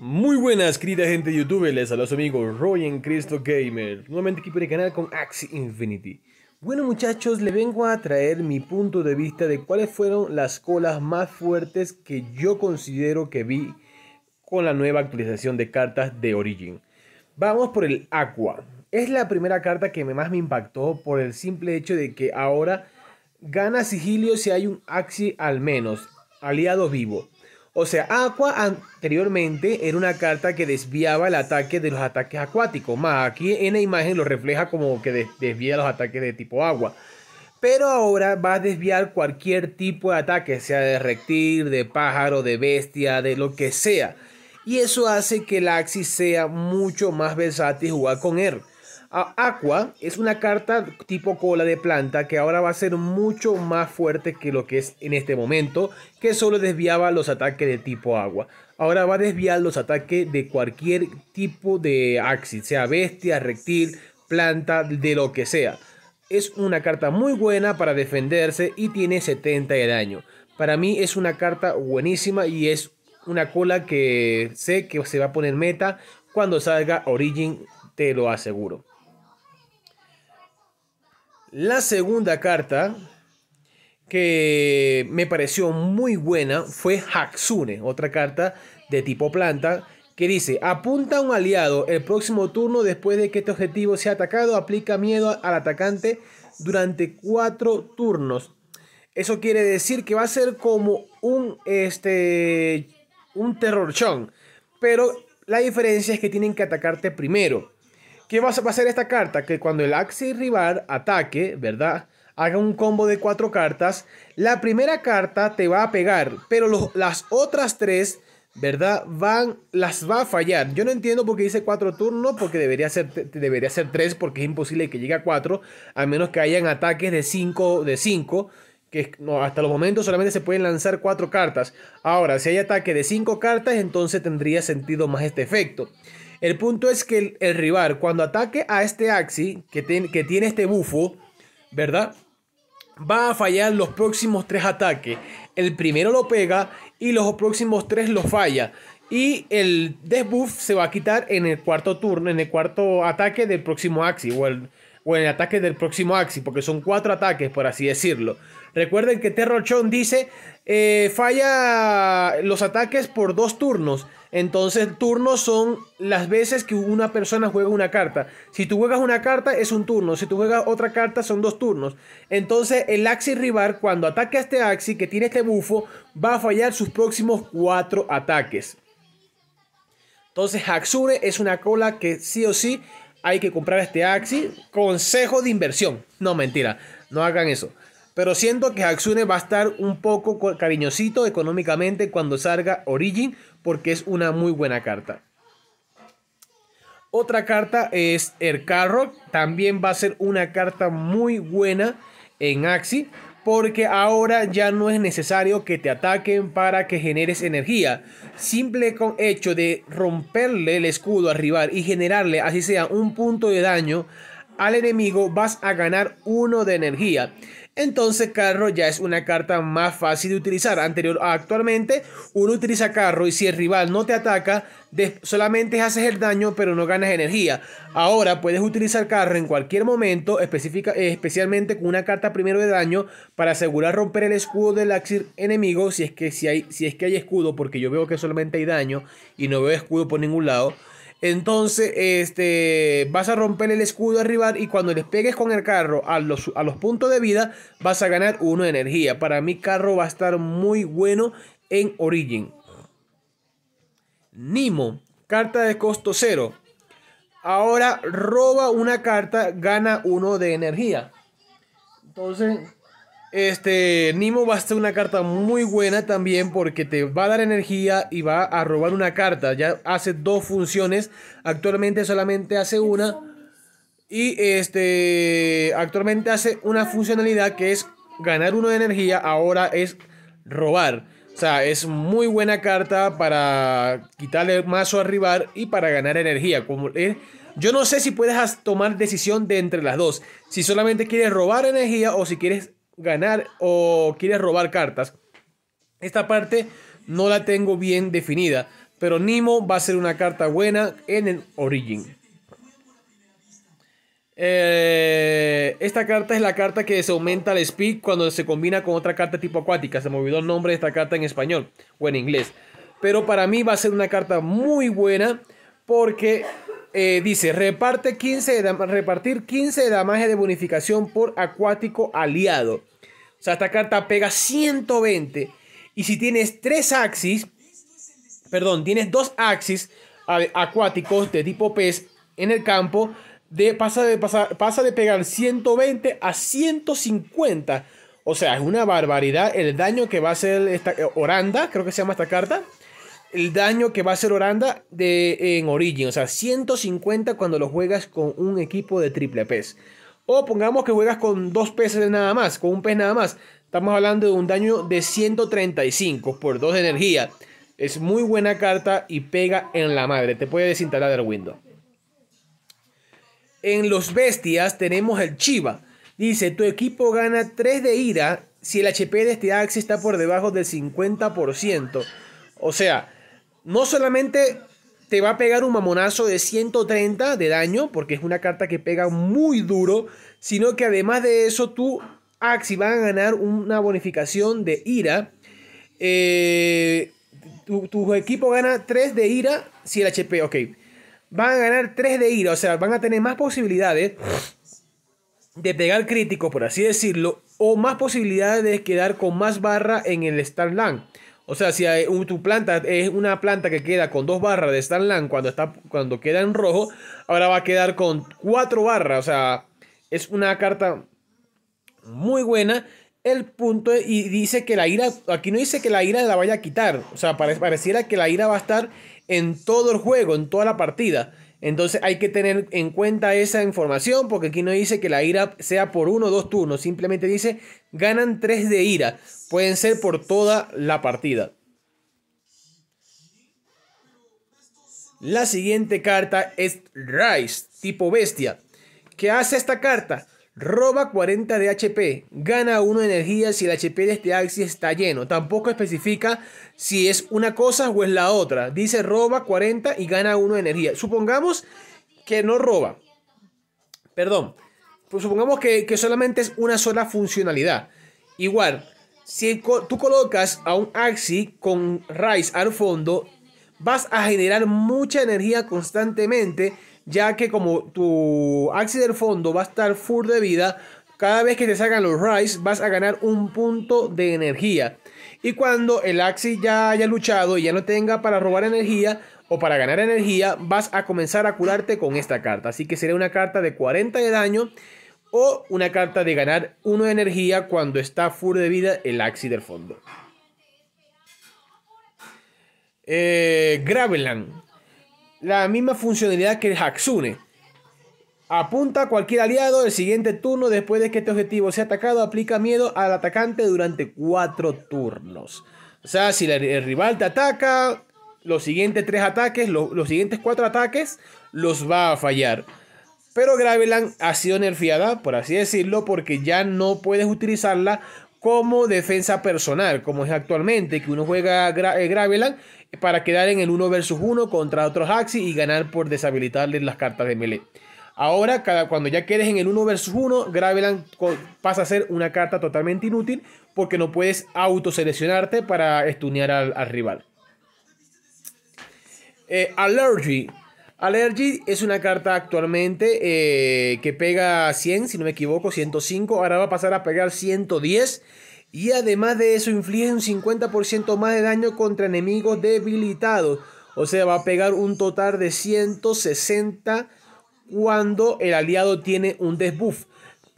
Muy buenas, querida gente de YouTube, les saluda su amigo Roy en Cristo Gamer, nuevamente aquí por el canal con Axie Infinity. Bueno muchachos, les vengo a traer mi punto de vista de cuáles fueron las colas más fuertes que yo considero que vi con la nueva actualización de cartas de Origin. Vamos por el Aqua. Es la primera carta que más me impactó por el simple hecho de que ahora gana sigilio si hay un Axie al menos, aliado vivo. O sea, Aqua anteriormente era una carta que desviaba el ataque de los ataques acuáticos. Más aquí en la imagen lo refleja como que desvía los ataques de tipo agua. Pero ahora va a desviar cualquier tipo de ataque, sea de reptil, de pájaro, de bestia, de lo que sea. Y eso hace que el Axis sea mucho más versátil jugar con él. Aqua es una carta tipo cola de planta que ahora va a ser mucho más fuerte que lo que es en este momento, que solo desviaba los ataques de tipo agua. Ahora va a desviar los ataques de cualquier tipo de axis, sea bestia, reptil, planta, de lo que sea. Es una carta muy buena para defenderse y tiene 70 de daño. Para mí es una carta buenísima y es una cola que sé que se va a poner meta cuando salga Origin, te lo aseguro. La segunda carta que me pareció muy buena fue Hatsune, otra carta de tipo planta que dice, apunta a un aliado el próximo turno después de que este objetivo sea atacado, aplica miedo al atacante durante cuatro turnos. Eso quiere decir que va a ser como un, este, un terror chon, pero la diferencia es que tienen que atacarte primero. ¿Qué va a hacer esta carta? Que cuando el Axi rival ataque, ¿verdad? Haga un combo de cuatro cartas. La primera carta te va a pegar, pero las otras tres, ¿verdad? Van, las va a fallar. Yo no entiendo por qué dice cuatro turnos, porque debería ser, debería ser tres, porque es imposible que llegue a cuatro, a menos que hayan ataques de cinco, de cinco que hasta los momentos solamente se pueden lanzar cuatro cartas. Ahora, si hay ataque de cinco cartas, entonces tendría sentido más este efecto. El punto es que el, rival, cuando ataque a este Axi, que, tiene este bufo, ¿verdad? Va a fallar los próximos tres ataques. El primero lo pega y los próximos tres lo falla. Y el desbuff se va a quitar en el cuarto turno, en el cuarto ataque del próximo Axi, o, o en el ataque del próximo Axi, porque son cuatro ataques, por así decirlo. Recuerden que Terrochon dice, eh, falla los ataques por dos turnos. Entonces, turnos son las veces que una persona juega una carta. Si tú juegas una carta, es un turno. Si tú juegas otra carta, son dos turnos. Entonces, el Axi Rival, cuando ataque a este Axi que tiene este bufo, va a fallar sus próximos cuatro ataques. Entonces, Axure es una cola que sí o sí hay que comprar este Axi. Consejo de inversión. No, mentira. No hagan eso. Pero siento que Hatsune va a estar un poco cariñosito económicamente cuando salga Origin, porque es una muy buena carta. Otra carta es el también va a ser una carta muy buena en Axi, porque ahora ya no es necesario que te ataquen para que generes energía. Simple con hecho de romperle el escudo al rival y generarle, así sea, un punto de daño al enemigo vas a ganar uno de energía. Entonces carro ya es una carta más fácil de utilizar. Anterior a actualmente uno utiliza carro y si el rival no te ataca solamente haces el daño pero no ganas energía. Ahora puedes utilizar carro en cualquier momento específica, eh, especialmente con una carta primero de daño para asegurar romper el escudo del enemigo si es, que, si, hay, si es que hay escudo porque yo veo que solamente hay daño y no veo escudo por ningún lado. Entonces, este, vas a romper el escudo arriba y cuando les pegues con el carro a los, a los puntos de vida, vas a ganar uno de energía. Para mi carro va a estar muy bueno en Origin. Nimo, carta de costo cero. Ahora roba una carta, gana uno de energía. Entonces, este, Nimo va a ser una carta muy buena también porque te va a dar energía y va a robar una carta. Ya hace dos funciones, actualmente solamente hace una. Y este, actualmente hace una funcionalidad que es ganar uno de energía, ahora es robar. O sea, es muy buena carta para quitarle mazo a rival y para ganar energía. Como, yo no sé si puedes tomar decisión de entre las dos. Si solamente quieres robar energía o si quieres ganar o quieres robar cartas. Esta parte no la tengo bien definida, pero Nimo va a ser una carta buena en el Origin. Eh, esta carta es la carta que se aumenta el speed cuando se combina con otra carta tipo acuática. Se me olvidó el nombre de esta carta en español o en inglés. Pero para mí va a ser una carta muy buena porque eh, dice reparte 15 repartir 15 de magia de bonificación por acuático aliado. O sea, esta carta pega 120. Y si tienes tres axis, perdón, tienes dos axis acuáticos de tipo pez en el campo, de, pasa, de, pasa, de pegar 120 a 150. O sea, es una barbaridad el daño que va a hacer esta eh, Oranda, creo que se llama esta carta. El daño que va a hacer Oranda de, en Origin. O sea, 150 cuando lo juegas con un equipo de triple pez. O pongamos que juegas con dos peces nada más, con un pez nada más. Estamos hablando de un daño de 135 por 2 de energía. Es muy buena carta y pega en la madre. Te puede desinstalar el window. En los bestias tenemos el Chiva. Dice, tu equipo gana 3 de ira si el HP de este Axi está por debajo del 50%. O sea, no solamente te va a pegar un mamonazo de 130 de daño, porque es una carta que pega muy duro, sino que además de eso tu Axi, va a ganar una bonificación de ira. Eh, tu, equipo gana 3 de ira si el HP, ok. Van a ganar 3 de ira, o sea, van a tener más posibilidades de pegar crítico, por así decirlo, o más posibilidades de quedar con más barra en el Starland. O sea, si tu planta es una planta que queda con dos barras de Stan cuando, está, cuando queda en rojo, ahora va a quedar con cuatro barras. O sea, es una carta muy buena. El punto, y dice que la ira, aquí no dice que la ira la vaya a quitar. O sea, pareciera que la ira va a estar en todo el juego, en toda la partida. Entonces hay que tener en cuenta esa información porque aquí no dice que la ira sea por uno o dos turnos, simplemente dice ganan tres de ira, pueden ser por toda la partida. La siguiente carta es Rice, tipo bestia. ¿Qué hace esta carta? Roba 40 de HP, gana 1 energía si el HP de este Axie está lleno. Tampoco especifica si es una cosa o es la otra. Dice roba 40 y gana 1 energía. Supongamos que no roba. Perdón. Pues supongamos que, solamente es una sola funcionalidad. Igual, si tú colocas a un Axie con rice al fondo, vas a generar mucha energía constantemente ya que como tu Axis del fondo va a estar full de vida, cada vez que te salgan los Rise vas a ganar un punto de energía. Y cuando el Axis ya haya luchado y ya no tenga para robar energía o para ganar energía, vas a comenzar a curarte con esta carta. Así que será una carta de 40 de daño o una carta de ganar 1 de energía cuando está full de vida el Axis del fondo. Eh, Graveland la misma funcionalidad que el Apunta a cualquier aliado el siguiente turno después de que este objetivo sea atacado. Aplica miedo al atacante durante cuatro turnos. O sea, si el rival te ataca, los siguientes tres ataques, los, siguientes cuatro ataques, los va a fallar. Pero Graveland ha sido nerfeada, por así decirlo, porque ya no puedes utilizarla como defensa personal, como es actualmente, que uno juega eh, Graveland para quedar en el 1 versus 1 contra otros Axis y ganar por deshabilitarles las cartas de melee. Ahora, cada, cuando ya quedes en el 1 versus 1, Graveland pasa a ser una carta totalmente inútil porque no puedes autoseleccionarte para estunear al, rival. Eh, Allergy Allergy es una carta actualmente eh, que pega 100, si no me equivoco, 105. Ahora va a pasar a pegar 110. Y además de eso, inflige un 50% más de daño contra enemigos debilitados. O sea, va a pegar un total de 160 cuando el aliado tiene un debuff.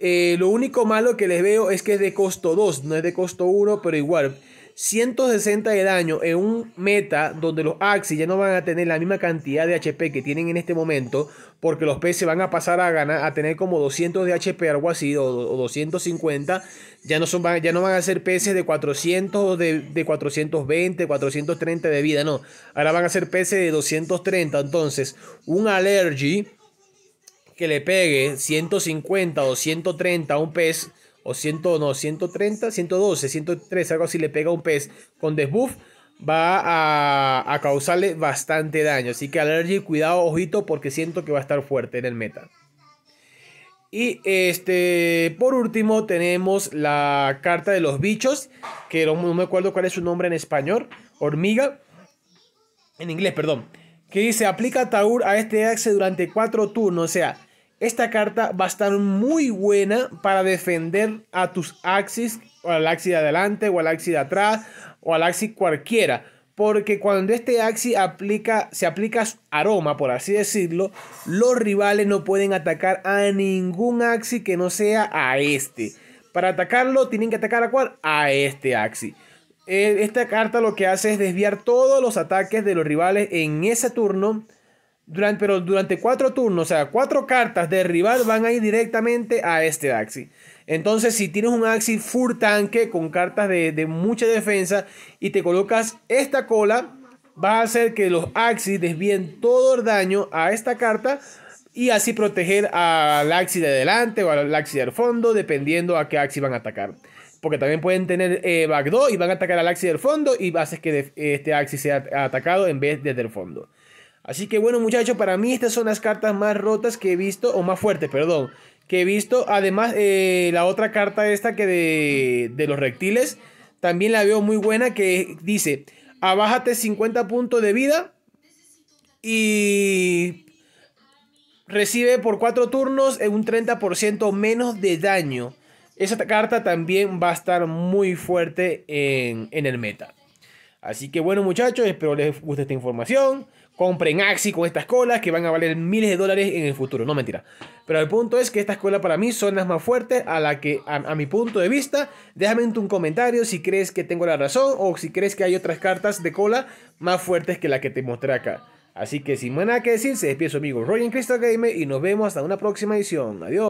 Eh, lo único malo que les veo es que es de costo 2, no es de costo 1, pero igual. 160 de daño en un meta donde los Axis ya no van a tener la misma cantidad de HP que tienen en este momento, porque los peces van a pasar a ganar a tener como 200 de HP, algo así, o, 250. Ya no, van a ser peces de 400, de, de 420, 430 de vida, no. Ahora van a ser peces de 230. Entonces, un Allergy que le pegue 150 o 130 a un pez o 100, no, 130, 112, 103, algo así, le pega un pez con desbuff, va a, causarle bastante daño. Así que Allergy, cuidado, ojito, porque siento que va a estar fuerte en el meta. Y este, por último, tenemos la carta de los bichos, que no, no me acuerdo cuál es su nombre en español, hormiga, en inglés, perdón, que dice, aplica Taur a este axe durante 4 turnos, o sea, esta carta va a estar muy buena para defender a tus axis, o al axis de adelante, o al axis de atrás, o al axis cualquiera. Porque cuando este axis aplica, se aplica aroma, por así decirlo, los rivales no pueden atacar a ningún axis que no sea a este. Para atacarlo tienen que atacar a cuál? A este axis. Eh, esta carta lo que hace es desviar todos los ataques de los rivales en ese turno durante, pero durante cuatro turnos, o sea, cuatro cartas de rival van a ir directamente a este Axi. Entonces, si tienes un Axi full tanque con cartas de, mucha defensa y te colocas esta cola, Va a hacer que los Axis desvíen todo el daño a esta carta y así proteger al Axi de adelante o al Axi del fondo, dependiendo a qué Axi van a atacar. Porque también pueden tener eh, backdoor y van a atacar al Axi del fondo y haces que este Axi sea atacado en vez de del fondo. Así que bueno muchachos, para mí estas son las cartas más rotas que he visto, o más fuertes, perdón, que he visto. Además, eh, la otra carta esta que de, de los reptiles, también la veo muy buena, que dice, abájate 50 puntos de vida y recibe por 4 turnos un 30% menos de daño. Esa carta también va a estar muy fuerte en, en el meta. Así que bueno muchachos, espero les guste esta información. Compren Axi con estas colas que van a valer miles de dólares en el futuro. No mentira. Pero el punto es que estas colas para mí son las más fuertes a la que, a, mi punto de vista, déjame en tu comentario si crees que tengo la razón o si crees que hay otras cartas de cola más fuertes que la que te mostré acá. Así que sin más nada que decir, se despide su amigo en Crystal Gamer y nos vemos hasta una próxima edición. Adiós.